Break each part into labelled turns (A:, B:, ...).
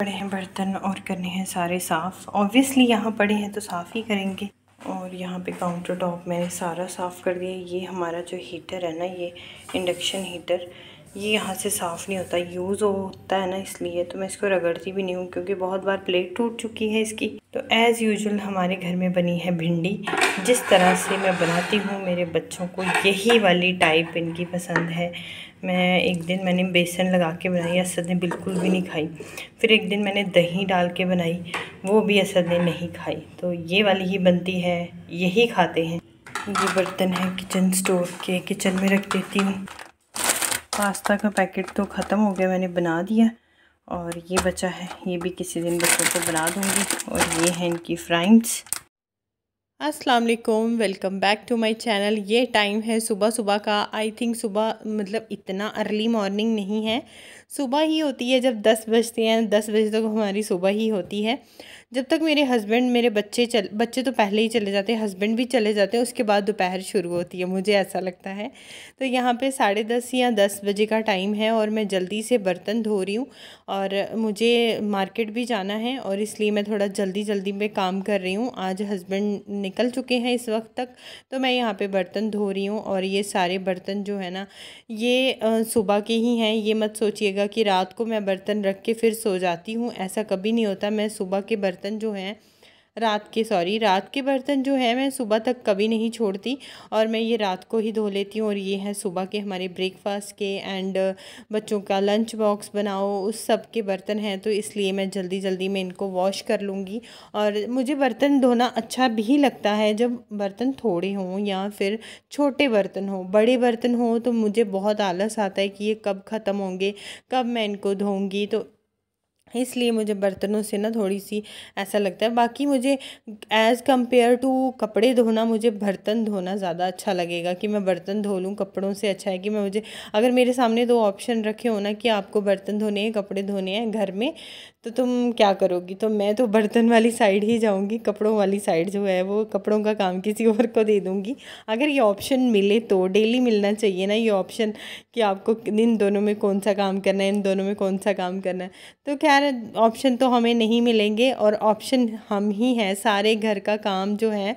A: पड़े हैं बर्तन और करने हैं सारे साफ़ ऑब्वियसली यहाँ पड़े हैं तो साफ़ ही करेंगे और यहाँ पे काउंटर टॉप मैंने सारा साफ़ कर दिया ये हमारा जो हीटर है ना ये इंडक्शन हीटर ये यहाँ से साफ़ नहीं होता यूज़ होता है ना इसलिए तो मैं इसको रगड़ती भी नहीं हूँ क्योंकि बहुत बार प्लेट टूट चुकी है इसकी तो एज़ यूजल हमारे घर में बनी है भिंडी जिस तरह से मैं बनाती हूँ मेरे बच्चों को यही वाली टाइप इनकी पसंद है मैं एक दिन मैंने बेसन लगा के बनाई असद ने बिल्कुल भी नहीं खाई फिर एक दिन मैंने दही डाल के बनाई वो भी असद ने नहीं खाई तो ये वाली ही बनती है यही खाते हैं ये बर्तन है किचन स्टोर के किचन में रख देती हूँ पास्ता का पैकेट तो ख़त्म हो गया मैंने बना दिया और ये बचा है ये भी किसी दिन बच्चों को बना दूँगी और ये हैं इनकी फ्राइंग्स अस्सलाम वालेकुम welcome back to my channel ये टाइम है सुबह सुबह का आई थिंक सुबह मतलब इतना अर्ली मॉर्निंग नहीं है सुबह ही होती है जब 10 बजते हैं 10 बजे तक तो हमारी सुबह ही होती है जब तक मेरे हस्बैंड मेरे बच्चे चल बच्चे तो पहले ही चले जाते हैं हस्बैंड भी चले जाते हैं उसके बाद दोपहर शुरू होती है मुझे ऐसा लगता है तो यहाँ पे साढ़े दस या दस बजे का टाइम है और मैं जल्दी से बर्तन धो रही हूँ और मुझे मार्केट भी जाना है और इसलिए मैं थोड़ा जल्दी जल्दी में काम कर रही हूँ आज हस्बैंड निकल चुके हैं इस वक्त तक तो मैं यहाँ पर बर्तन धो रही हूँ और ये सारे बर्तन जो है ना ये सुबह के ही हैं ये मत सोचिएगा कि रात को मैं बर्तन रख के फिर सो जाती हूँ ऐसा कभी नहीं होता मैं सुबह के बर्तन बर्तन जो हैं रात के सॉरी रात के बर्तन जो है मैं सुबह तक कभी नहीं छोड़ती और मैं ये रात को ही धो लेती हूँ और ये है सुबह के हमारे ब्रेकफास्ट के एंड बच्चों का लंच बॉक्स बनाओ उस सब के बर्तन हैं तो इसलिए मैं जल्दी जल्दी मैं इनको वॉश कर लूँगी और मुझे बर्तन धोना अच्छा भी लगता है जब बर्तन थोड़े हों या फिर छोटे बर्तन हों बड़े बर्तन हों तो मुझे बहुत आलस आता है कि ये कब ख़त्म होंगे कब मैं इनको धोऊँगी तो इसलिए मुझे बर्तनों से ना थोड़ी सी ऐसा लगता है बाकी मुझे एज़ कम्पेयर टू कपड़े धोना मुझे बर्तन धोना ज़्यादा अच्छा लगेगा कि मैं बर्तन धो लूँ कपड़ों से अच्छा है कि मैं मुझे अगर मेरे सामने दो ऑप्शन रखे हो ना कि आपको बर्तन धोने हैं कपड़े धोने हैं घर में तो तुम क्या करोगी तो मैं तो बर्तन वाली साइड ही जाऊँगी कपड़ों वाली साइड जो है वो कपड़ों का काम किसी और को दे दूँगी अगर ये ऑप्शन मिले तो डेली मिलना चाहिए ना ये ऑप्शन कि आपको इन दोनों में कौन सा काम करना है इन दोनों में कौन सा काम करना है तो क्या खैर ऑप्शन तो हमें नहीं मिलेंगे और ऑप्शन हम ही हैं सारे घर का काम जो है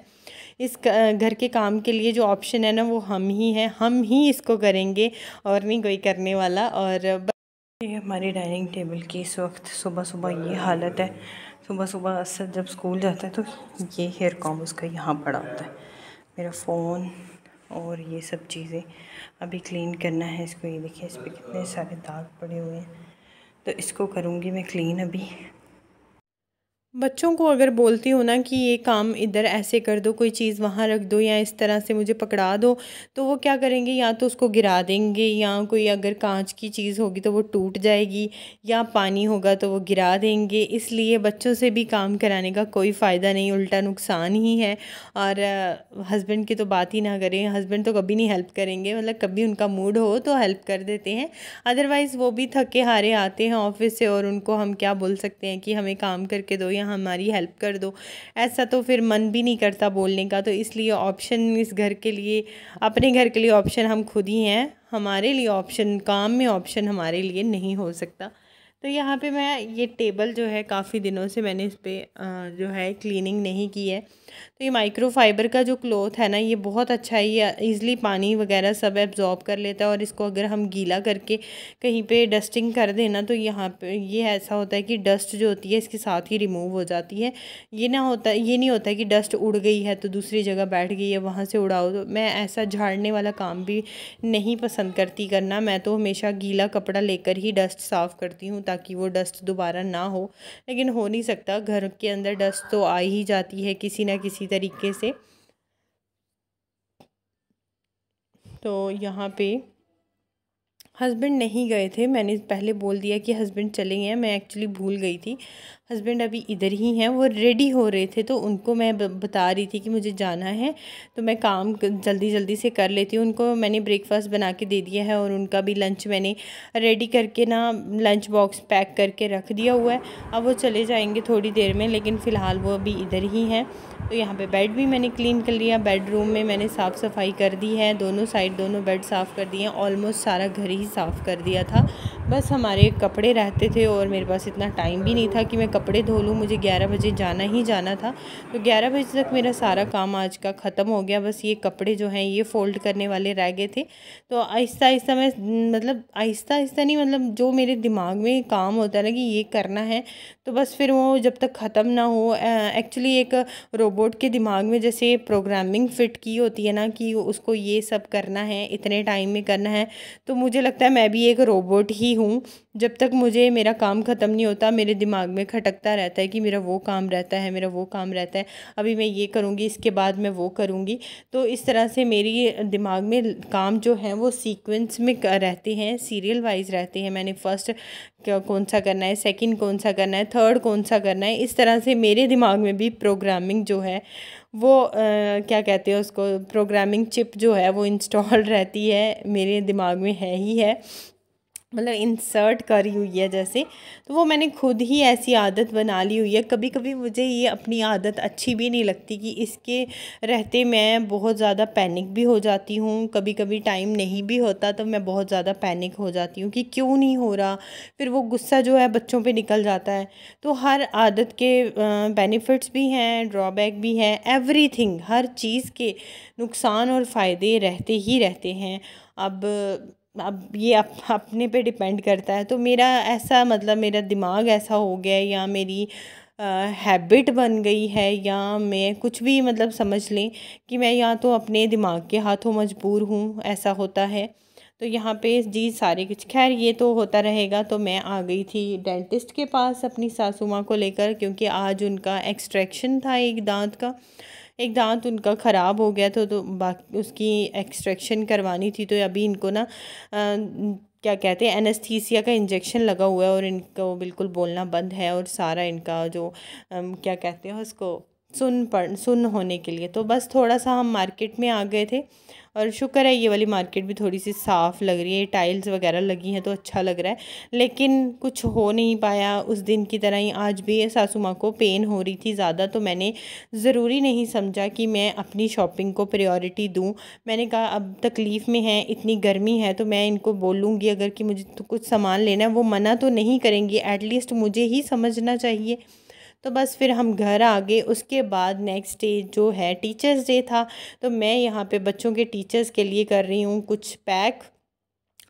A: इस घर के काम के लिए जो ऑप्शन है ना वो हम ही हैं हम ही इसको करेंगे और नहीं कोई करने वाला और ये हमारी डाइनिंग टेबल की इस वक्त सुबह सुबह ये हालत है सुबह सुबह असर जब स्कूल जाता है तो ये हेयर कॉम उसका यहाँ पड़ा होता है मेरा फ़ोन और ये सब चीज़ें अभी क्लीन करना है इसको ये देखिए इस पर कितने सारे दाग पड़े हुए हैं तो इसको करूँगी मैं क्लीन अभी बच्चों को अगर बोलती हो ना कि ये काम इधर ऐसे कर दो कोई चीज़ वहाँ रख दो या इस तरह से मुझे पकड़ा दो तो वो क्या करेंगे या तो उसको गिरा देंगे या कोई अगर कांच की चीज़ होगी तो वो टूट जाएगी या पानी होगा तो वो गिरा देंगे इसलिए बच्चों से भी काम कराने का कोई फ़ायदा नहीं उल्टा नुकसान ही है और हस्बैंड की तो बात ही ना करें हस्बैंड तो कभी नहीं हेल्प करेंगे मतलब कभी उनका मूड हो तो हेल्प कर देते हैं अदरवाइज़ वो भी थके हारे आते हैं ऑफिस से और उनको हम क्या बोल सकते हैं कि हमें काम करके दो या हमारी हेल्प कर दो ऐसा तो फिर मन भी नहीं करता बोलने का तो इसलिए ऑप्शन इस घर के लिए अपने घर के लिए ऑप्शन हम खुद ही हैं हमारे लिए ऑप्शन काम में ऑप्शन हमारे लिए नहीं हो सकता तो यहाँ पे मैं ये टेबल जो है काफ़ी दिनों से मैंने इस पर जो है क्लीनिंग नहीं की है तो ये माइक्रोफाइबर का जो क्लोथ है ना ये बहुत अच्छा है ये ईज़िली पानी वगैरह सब एब्जॉर्ब कर लेता है और इसको अगर हम गीला करके कहीं पे डस्टिंग कर देना तो यहाँ पे ये ऐसा होता है कि डस्ट जो होती है इसके साथ ही रिमूव हो जाती है ये ना होता ये नहीं होता कि डस्ट उड़ गई है तो दूसरी जगह बैठ गई है वहाँ से उड़ाओ तो मैं ऐसा झाड़ने वाला काम भी नहीं पसंद करती करना मैं तो हमेशा गीला कपड़ा लेकर ही डस्ट साफ़ करती हूँ ताकि वो डस्ट दोबारा ना हो लेकिन हो नहीं सकता घर के अंदर डस्ट तो आ ही जाती है किसी ना किसी तरीके से तो यहाँ पे हस्बैंड नहीं गए थे मैंने पहले बोल दिया कि हस्बैंड चले गए हैं मैं एक्चुअली भूल गई थी हस्बैंड अभी इधर ही हैं वो रेडी हो रहे थे तो उनको मैं बता रही थी कि मुझे जाना है तो मैं काम जल्दी जल्दी से कर लेती हूँ उनको मैंने ब्रेकफास्ट बना के दे दिया है और उनका भी लंच मैंने रेडी करके ना लंच बॉक्स पैक करके रख दिया हुआ है अब वो चले जाएँगे थोड़ी देर में लेकिन फ़िलहाल वो अभी इधर ही हैं तो यहाँ पे बेड भी मैंने क्लीन कर लिया बेडरूम में मैंने साफ़ सफाई कर दी है दोनों साइड दोनों बेड साफ़ कर दिए हैं ऑलमोस्ट सारा घर ही साफ़ कर दिया था बस हमारे कपड़े रहते थे और मेरे पास इतना टाइम भी नहीं था कि मैं कपड़े धो लूँ मुझे 11 बजे जाना ही जाना था तो 11 बजे तक मेरा सारा काम आज का ख़त्म हो गया बस ये कपड़े जो हैं ये फ़ोल्ड करने वाले रह गए थे तो आहिस्ता आहिस्ता मैं मतलब आहिस्ता आहिस्ता नहीं मतलब जो मेरे दिमाग में काम होता है ना कि ये करना है तो बस फिर वो जब तक ख़त्म ना हो एक्चुअली एक रोबोट के दिमाग में जैसे प्रोग्रामिंग फ़िट की होती है ना कि उसको ये सब करना है इतने टाइम में करना है तो मुझे लगता लगता है मैं भी एक रोबोट ही हूँ जब तक मुझे मेरा काम ख़त्म नहीं होता मेरे दिमाग में खटकता रहता है कि मेरा वो काम रहता है मेरा वो काम रहता है अभी मैं ये करूँगी इसके बाद मैं वो करूँगी तो इस तरह से मेरी दिमाग में काम जो है वो सीक्वेंस में रहते हैं सीरियल वाइज रहते हैं मैंने फ़र्स्ट कौन सा करना है सेकेंड कौन सा करना है थर्ड कौन सा करना है इस तरह से मेरे दिमाग में भी प्रोग्रामिंग जो है वो आ, क्या कहते हैं उसको प्रोग्रामिंग चिप जो है वो इंस्टॉल रहती है मेरे दिमाग में है ही है मतलब इंसर्ट करी हुई है जैसे तो वो मैंने खुद ही ऐसी आदत बना ली हुई है कभी कभी मुझे ये अपनी आदत अच्छी भी नहीं लगती कि इसके रहते मैं बहुत ज़्यादा पैनिक भी हो जाती हूँ कभी कभी टाइम नहीं भी होता तो मैं बहुत ज़्यादा पैनिक हो जाती हूँ कि क्यों नहीं हो रहा फिर वो गुस्सा जो है बच्चों पर निकल जाता है तो हर आदत के बेनिफिट्स भी हैं ड्रॉबैक भी हैं एवरी हर चीज़ के नुकसान और फ़ायदे रहते ही रहते हैं अब अब ये अप, अपने पे डिपेंड करता है तो मेरा ऐसा मतलब मेरा दिमाग ऐसा हो गया या मेरी हैबिट बन गई है या मैं कुछ भी मतलब समझ लें कि मैं या तो अपने दिमाग के हाथों मजबूर हूँ ऐसा होता है तो यहाँ पे जी सारे कुछ खैर ये तो होता रहेगा तो मैं आ गई थी डेंटिस्ट के पास अपनी सासू माँ को लेकर क्योंकि आज उनका एक्सट्रैक्शन था एक दांत का एक दांत उनका ख़राब हो गया था तो बाकी उसकी एक्सट्रैक्शन करवानी थी तो अभी इनको ना क्या कहते हैं एनेस्थीसिया का इंजेक्शन लगा हुआ है और इनको बिल्कुल बोलना बंद है और सारा इनका जो क्या कहते हैं उसको सुन पढ़ सुन होने के लिए तो बस थोड़ा सा हम मार्केट में आ गए थे और शुक्र है ये वाली मार्केट भी थोड़ी सी साफ़ लग रही है टाइल्स वगैरह लगी हैं तो अच्छा लग रहा है लेकिन कुछ हो नहीं पाया उस दिन की तरह ही आज भी सासू माँ को पेन हो रही थी ज़्यादा तो मैंने ज़रूरी नहीं समझा कि मैं अपनी शॉपिंग को प्रायोरिटी दूँ मैंने कहा अब तकलीफ़ में है इतनी गर्मी है तो मैं इनको बोलूँगी अगर कि मुझे तो कुछ सामान लेना है वो मना तो नहीं करेंगी एटलीस्ट मुझे ही समझना चाहिए तो बस फिर हम घर आ गए उसके बाद नेक्स्ट डे जो है टीचर्स डे था तो मैं यहाँ पे बच्चों के टीचर्स के लिए कर रही हूँ कुछ पैक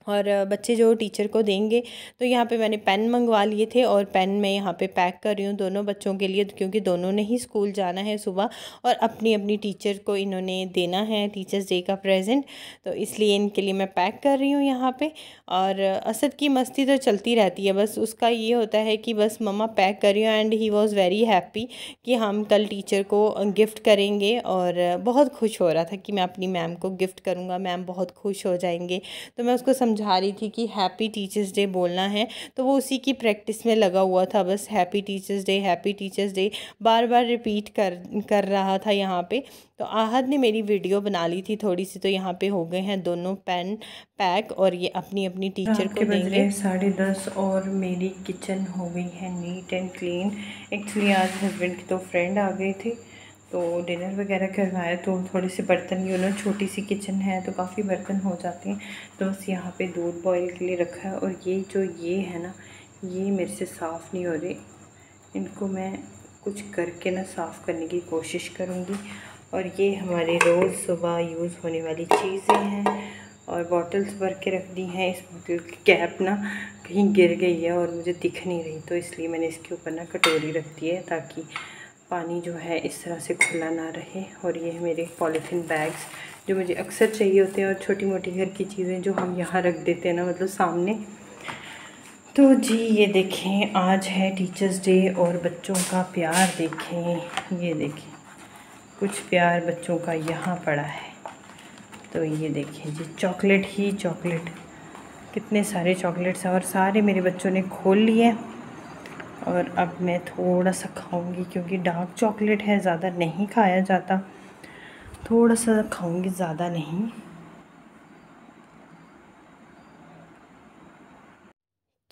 A: और बच्चे जो टीचर को देंगे तो यहाँ पे मैंने पेन मंगवा लिए थे और पेन मैं यहाँ पे पैक कर रही हूँ दोनों बच्चों के लिए क्योंकि दोनों ने ही स्कूल जाना है सुबह और अपनी अपनी टीचर को इन्होंने देना है टीचर्स डे का प्रेजेंट तो इसलिए इनके लिए मैं पैक कर रही हूँ यहाँ पर और असद की मस्ती तो चलती रहती है बस उसका ये होता है कि बस ममा पैक कर रही हूँ and he was very happy कि हम कल टीचर को गिफ्ट करेंगे और बहुत खुश हो रहा था कि मैं अपनी मैम को गिफ्ट करूँगा मैम बहुत खुश हो जाएंगे तो मैं उसको समझ समझा रही थी कि हैप्पी टीचर्स डे बोलना है तो वो उसी की प्रैक्टिस में लगा हुआ था बस happy teachers day happy teachers day बार बार रिपीट कर कर रहा था यहाँ पे तो आहद ने मेरी वीडियो बना ली थी थोड़ी सी तो यहाँ पे हो गए हैं दोनों पेन पैक और ये अपनी अपनी टीचर को देंगे साढ़े दस और मेरी किचन हो गई है नीट एंड क्लीन एक्चुअली आज हस्बैंड की तो फ्रेंड आ गए थे तो डिनर वगैरह करवाया तो थोड़े से बर्तन यू ना छोटी सी किचन है तो काफ़ी बर्तन हो जाते हैं तो बस यहाँ पे दूध बॉईल के लिए रखा है और ये जो ये है ना ये मेरे से साफ़ नहीं हो रहे इनको मैं कुछ करके ना साफ़ करने की कोशिश करूँगी और ये हमारे रोज़ सुबह यूज़ होने वाली चीज़ें हैं और बॉटल्स भर के रख दी हैं इस बॉटल की कैप ना कहीं गिर गई है और मुझे दिख नहीं रही तो इसलिए मैंने इसके ऊपर ना कटोरी रख दी है ताकि पानी जो है इस तरह से खुला ना रहे और ये है मेरे पॉलीथीन बैग्स जो मुझे अक्सर चाहिए होते हैं और छोटी मोटी घर की चीज़ें जो हम यहाँ रख देते हैं ना मतलब सामने तो जी ये देखें आज है टीचर्स डे और बच्चों का प्यार देखें ये देखें कुछ प्यार बच्चों का यहाँ पड़ा है तो ये देखें जी चॉकलेट ही चॉकलेट कितने सारे चॉकलेट्स हैं और सारे मेरे बच्चों ने खोल लिए और अब मैं थोड़ा सा खाऊंगी क्योंकि डार्क चॉकलेट है ज़्यादा नहीं खाया जाता थोड़ा सा खाऊंगी ज़्यादा नहीं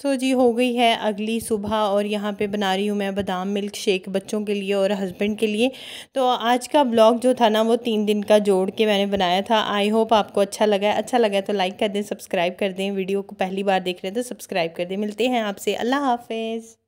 A: तो जी हो गई है अगली सुबह और यहाँ पे बना रही हूँ मैं बादाम मिल्क शेक बच्चों के लिए और हस्बैंड के लिए तो आज का ब्लॉग जो था ना वो तीन दिन का जोड़ के मैंने बनाया था आई होप आपको अच्छा लगा अच्छा लगा तो लाइक कर दें सब्सक्राइब कर दें वीडियो को पहली बार देख रहे हैं तो सब्सक्राइब कर दें मिलते हैं आपसे अल्लाह हाफिज़